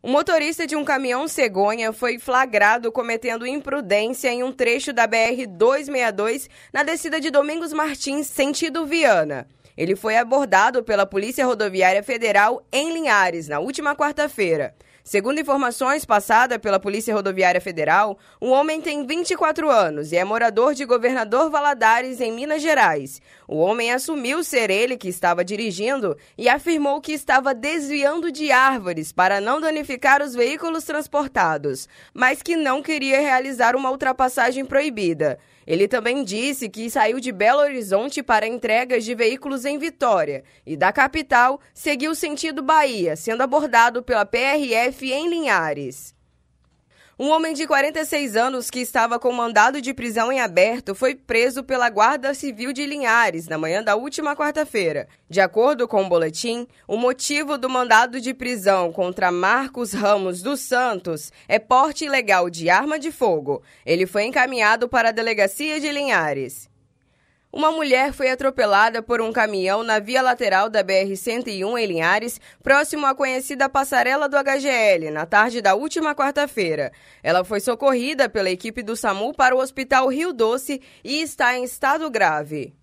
O motorista de um caminhão cegonha foi flagrado cometendo imprudência em um trecho da BR-262 na descida de Domingos Martins, sentido Viana. Ele foi abordado pela Polícia Rodoviária Federal em Linhares na última quarta-feira. Segundo informações passadas pela Polícia Rodoviária Federal, o homem tem 24 anos e é morador de Governador Valadares, em Minas Gerais. O homem assumiu ser ele que estava dirigindo e afirmou que estava desviando de árvores para não danificar os veículos transportados, mas que não queria realizar uma ultrapassagem proibida. Ele também disse que saiu de Belo Horizonte para entregas de veículos em Vitória e da capital seguiu sentido Bahia, sendo abordado pela PRF em Linhares. Um homem de 46 anos que estava com mandado de prisão em aberto foi preso pela Guarda Civil de Linhares na manhã da última quarta-feira. De acordo com o boletim, o motivo do mandado de prisão contra Marcos Ramos dos Santos é porte ilegal de arma de fogo. Ele foi encaminhado para a delegacia de Linhares. Uma mulher foi atropelada por um caminhão na via lateral da BR-101 em Linhares, próximo à conhecida passarela do HGL, na tarde da última quarta-feira. Ela foi socorrida pela equipe do SAMU para o Hospital Rio Doce e está em estado grave.